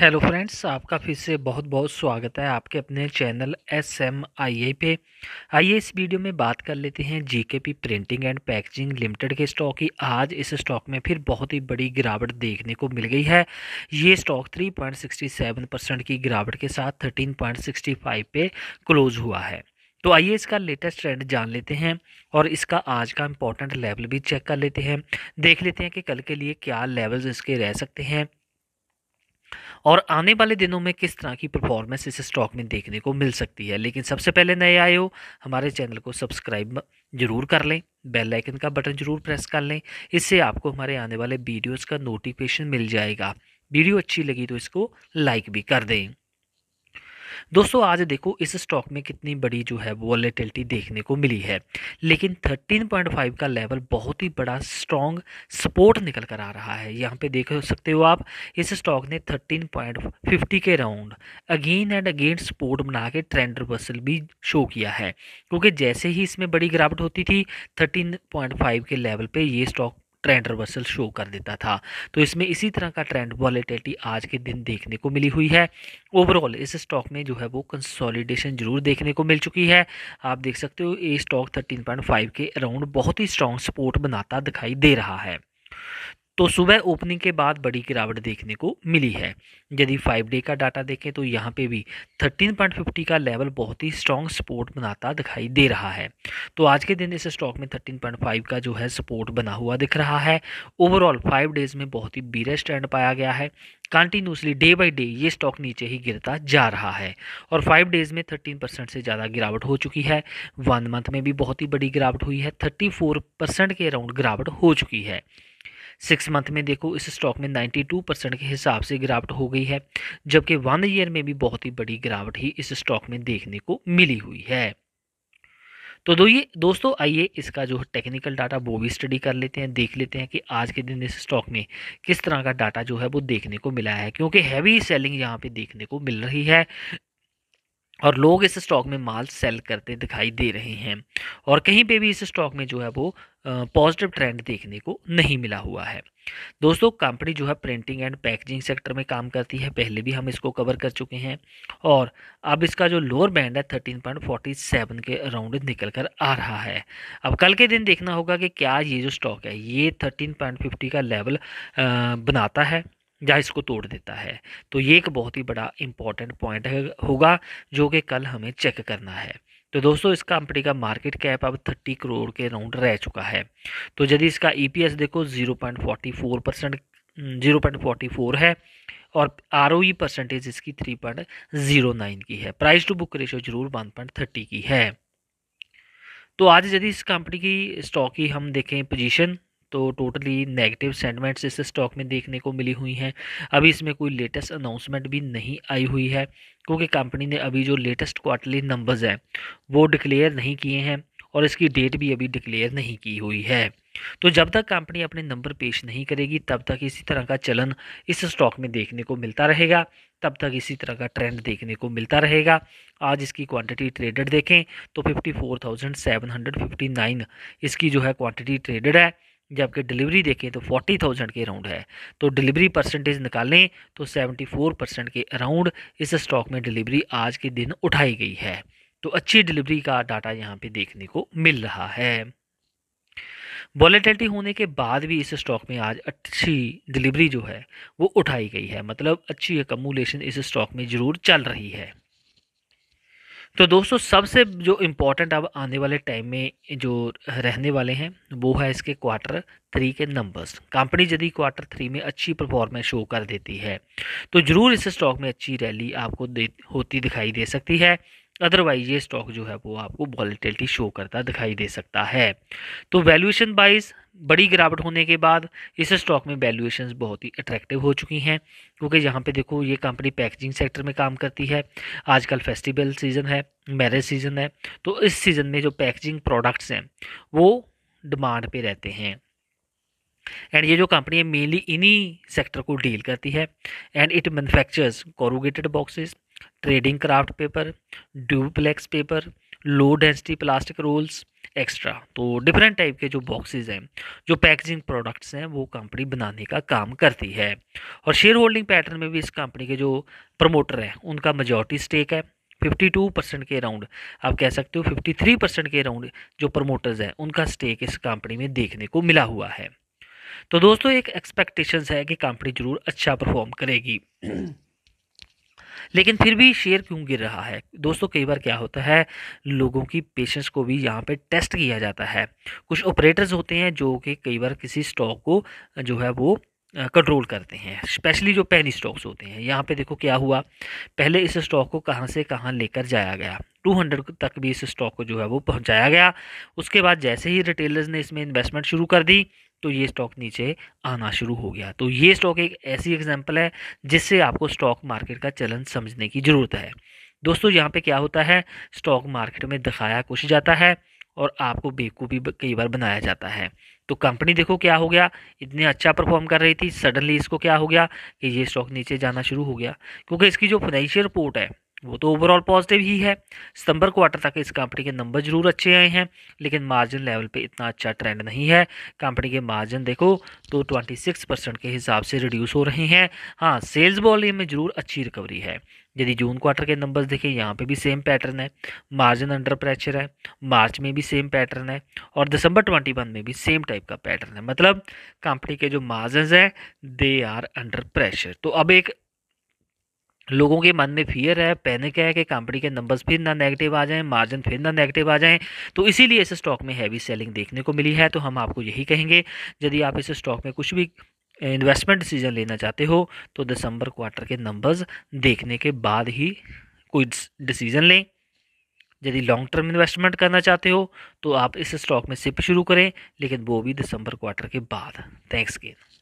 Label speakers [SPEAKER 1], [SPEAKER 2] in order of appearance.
[SPEAKER 1] hello friends आपका फिर से बहुत बहुत स्वागत है आपके अपने channel S M I A पे आइए इस वीडियो में बात कर लेते हैं G K P printing and packaging limited के स्टॉक की आज इस स्टॉक में फिर बहुत ही बड़ी गिरावट देखने को मिल गई है ये स्टॉक 3.67 परसेंट की गिरावट के साथ 13.65 पे क्लोज हुआ है तो आइए इसका लेटेस्ट ट्रेंड जान लेते हैं और इसका आज का इंपॉर्टेंट लेवल भी चेक कर लेते हैं देख लेते हैं कि कल के लिए क्या लेवल्स इसके रह सकते हैं और आने वाले दिनों में किस तरह की परफॉर्मेंस इस स्टॉक में देखने को मिल सकती है लेकिन सबसे पहले नए आए हो हमारे चैनल को सब्सक्राइब जरूर कर लें बेल आइकन का बटन जरूर प्रेस कर लें इससे आपको हमारे आने वाले वीडियोज़ का नोटिफिकेशन मिल जाएगा वीडियो अच्छी लगी तो इसको लाइक भी कर दें दोस्तों आज देखो इस स्टॉक में कितनी बड़ी जो है वॉलेटिलिटी देखने को मिली है लेकिन 13.5 का लेवल बहुत ही बड़ा स्ट्रॉन्ग सपोर्ट निकल कर आ रहा है यहाँ पे देख सकते हो आप इस स्टॉक ने 13.50 के round again and again support बना के ट्रेंड रिवर्सल भी शो किया है क्योंकि जैसे ही इसमें बड़ी गिरावट होती थी थर्टीन के लेवल पर ये स्टॉक ट्रेंड रिवर्सल शो कर देता था तो इसमें इसी तरह का ट्रेंड वॉलीटेलिटी आज के दिन देखने को मिली हुई है ओवरऑल इस स्टॉक में जो है वो कंसोलिडेशन जरूर देखने को मिल चुकी है आप देख सकते हो ये स्टॉक थर्टीन पॉइंट फाइव के अराउंड बहुत ही स्ट्रॉन्ग सपोर्ट बनाता दिखाई दे रहा है तो सुबह ओपनिंग के बाद बड़ी गिरावट देखने को मिली है यदि फाइव डे का डाटा देखें तो यहाँ पे भी 13.50 का लेवल बहुत ही स्ट्रॉन्ग सपोर्ट बनाता दिखाई दे रहा है तो आज के दिन इस स्टॉक में 13.5 का जो है सपोर्ट बना हुआ दिख रहा है ओवरऑल फाइव डेज़ में बहुत ही बीरेस्ट एंड पाया गया है कंटिन्यूसली डे बाई डे ये स्टॉक नीचे ही गिरता जा रहा है और फाइव डेज़ में थर्टीन परसेंट से ज़्यादा गिरावट हो चुकी है वन मंथ में भी बहुत ही बड़ी गिरावट हुई है थर्टी फोर परसेंट के अराउंड गिरावट हो चुकी है सिक्स मंथ में देखो इस स्टॉक में 92 परसेंट के हिसाब से गिरावट हो गई है जबकि वन ईयर में भी बहुत ही बड़ी गिरावट ही इस स्टॉक में देखने को मिली हुई है तो दो ये दोस्तों आइए इसका जो टेक्निकल डाटा वो भी स्टडी कर लेते हैं देख लेते हैं कि आज के दिन इस स्टॉक में किस तरह का डाटा जो है वो देखने को मिला है क्योंकि हैवी सेलिंग यहाँ पे देखने को मिल रही है और लोग इस स्टॉक में माल सेल करते दिखाई दे रहे हैं और कहीं पे भी इस स्टॉक में जो है वो पॉजिटिव ट्रेंड देखने को नहीं मिला हुआ है दोस्तों कंपनी जो है प्रिंटिंग एंड पैकेजिंग सेक्टर में काम करती है पहले भी हम इसको कवर कर चुके हैं और अब इसका जो लोअर बैंड है थर्टीन पॉइंट फोर्टी सेवन के अराउंड निकल कर आ रहा है अब कल के दिन देखना होगा कि क्या ये जो स्टॉक है ये थर्टीन पॉइंट फिफ्टी का लेवल बनाता है या इसको तोड़ देता है तो ये एक बहुत ही बड़ा इंपॉर्टेंट पॉइंट है होगा जो कि कल हमें चेक करना है तो दोस्तों इस कंपनी का मार्केट कैप अब थर्टी करोड़ के राउंड रह चुका है तो यदि इसका ईपीएस e देखो zero point forty four percent zero point forty four है और आर ओ ई परसेंटेज इसकी थ्री पॉइंट जीरो नाइन की है प्राइस टू बुक रेशियो जरूर वन पॉइंट थर्टी की है तो आज यदि इस कंपनी की स्टॉक की हम देखें पोजीशन तो टोटली नेगेटिव सेंटमेंट्स इस स्टॉक में देखने को मिली हुई हैं अभी इसमें कोई लेटेस्ट अनाउंसमेंट भी नहीं आई हुई है क्योंकि कंपनी ने अभी जो लेटेस्ट क्वार्टरली नंबर्स हैं वो डिक्लेयर नहीं किए हैं और इसकी डेट भी अभी डिक्लेयर नहीं की हुई है तो जब तक कंपनी अपने नंबर पेश नहीं करेगी तब तक इसी तरह का चलन इस स्टॉक में देखने को मिलता रहेगा तब तक इसी तरह का ट्रेंड देखने को मिलता रहेगा आज इसकी क्वांटिटी ट्रेडेड देखें तो 54,759 इसकी जो है क्वांटिटी ट्रेडेड है जबकि डिलीवरी देखें तो फोर्टी थाउजेंड के अराउंड है तो डिलीवरी परसेंटेज निकालें तो सेवेंटी फोर परसेंट के अराउंड इस स्टॉक में डिलीवरी आज के दिन उठाई गई है तो अच्छी डिलीवरी का डाटा यहाँ पे देखने को मिल रहा है वॉलेटिलिटी होने के बाद भी इस स्टॉक में आज अच्छी डिलीवरी जो है वो उठाई गई है मतलब अच्छी एकमूलेशन इस स्टॉक में ज़रूर चल रही है तो दोस्तों सबसे जो इम्पोर्टेंट अब आने वाले टाइम में जो रहने वाले हैं वो है इसके क्वार्टर थ्री के नंबर्स कंपनी यदि क्वार्टर थ्री में अच्छी परफॉर्मेंस शो कर देती है तो ज़रूर इस स्टॉक में अच्छी रैली आपको दे होती दिखाई दे सकती है अदरवाइज ये स्टॉक जो है वो आपको वॉलीटिलिटी शो करता दिखाई दे सकता है तो वैल्यूएशन वाइज बड़ी गिरावट होने के बाद इस स्टॉक में वैल्यूएशंस बहुत ही अट्रैक्टिव हो चुकी हैं क्योंकि यहाँ पे देखो ये कंपनी पैकेजिंग सेक्टर में काम करती है आजकल फेस्टिवल सीज़न है मैरिज सीज़न है तो इस सीज़न में जो पैकेजिंग प्रोडक्ट्स हैं वो डिमांड पे रहते हैं एंड ये जो कंपनी है मेनली इन्हीं सेक्टर को डील करती है and it manufactures corrugated boxes trading kraft paper duplex paper low density plastic rolls extra तो डिफरेंट टाइप के जो बॉक्सेस हैं जो पैकेजिंग प्रोडक्ट्स हैं वो कंपनी बनाने का काम करती है और शेयर होल्डिंग पैटर्न में भी इस कंपनी के जो प्रमोटर हैं उनका मेजोरिटी स्टेक है 52 परसेंट के अराउंड आप कह सकते हो 53 परसेंट के अराउंड जो प्रमोटर्स हैं उनका स्टेक इस कंपनी में देखने को मिला हुआ है तो दोस्तों एक एक्सपेक्टेशंस है कि कंपनी ज़रूर अच्छा परफॉर्म करेगी लेकिन फिर भी शेयर क्यों गिर रहा है दोस्तों कई बार क्या होता है लोगों की पेशेंस को भी यहाँ पे टेस्ट किया जाता है कुछ ऑपरेटर्स होते हैं जो कि कई बार किसी स्टॉक को जो है वो कंट्रोल करते हैं स्पेशली जो पैनी स्टॉक्स होते हैं यहाँ पे देखो क्या हुआ पहले इस स्टॉक को कहाँ से कहाँ लेकर जाया गया 200 तक भी इस स्टॉक को जो है वो पहुँचाया गया उसके बाद जैसे ही रिटेलर्स ने इसमें इन्वेस्टमेंट शुरू कर दी तो ये स्टॉक नीचे आना शुरू हो गया तो ये स्टॉक एक ऐसी एग्जाम्पल है जिससे आपको स्टॉक मार्केट का चलन समझने की ज़रूरत है दोस्तों यहाँ पे क्या होता है स्टॉक मार्केट में दिखाया कुछ जाता है और आपको बेवकूफ़ी कई बार बनाया जाता है तो कंपनी देखो क्या हो गया इतने अच्छा परफॉर्म कर रही थी सडनली इसको क्या हो गया कि ये स्टॉक नीचे जाना शुरू हो गया क्योंकि इसकी जो फाइनेंशियल रिपोर्ट है वो तो ओवरऑल पॉजिटिव ही है सितंबर क्वार्टर तक इस कंपनी के नंबर जरूर अच्छे आए हैं लेकिन मार्जिन लेवल पे इतना अच्छा ट्रेंड नहीं है कंपनी के मार्जिन देखो तो 26 परसेंट के हिसाब से रिड्यूस हो रहे हैं हाँ सेल्स वॉल्यूम में ज़रूर अच्छी रिकवरी है यदि जून क्वार्टर के नंबर्स देखें यहाँ पे भी सेम पैटर्न है मार्जिन अंडर प्रेशर है मार्च में भी सेम पैटर्न है और दिसंबर ट्वेंटी वन में भी सेम टाइप का पैटर्न है मतलब कंपनी के जो मार्जिन हैं दे आर अंडर प्रेशर तो अब एक लोगों के मन में फियर है पैनिक है कि कंपनी के नंबर्स फिर ना नेगेटिव आ जाएं मार्जिन फिर ना नेगेटिव आ जाएं तो इसीलिए इस स्टॉक में हैवी सेलिंग देखने को मिली है तो हम आपको यही कहेंगे यदि आप इस स्टॉक में कुछ भी इन्वेस्टमेंट डिसीजन लेना चाहते हो तो दिसंबर क्वार्टर के नंबर्स देखने के बाद ही कोई डिसीजन लें यदि लॉन्ग टर्म इन्वेस्टमेंट करना चाहते हो तो आप इस स्टॉक में सिप शुरू करें लेकिन वो भी दिसंबर क्वार्टर के बाद थैंक्स गेन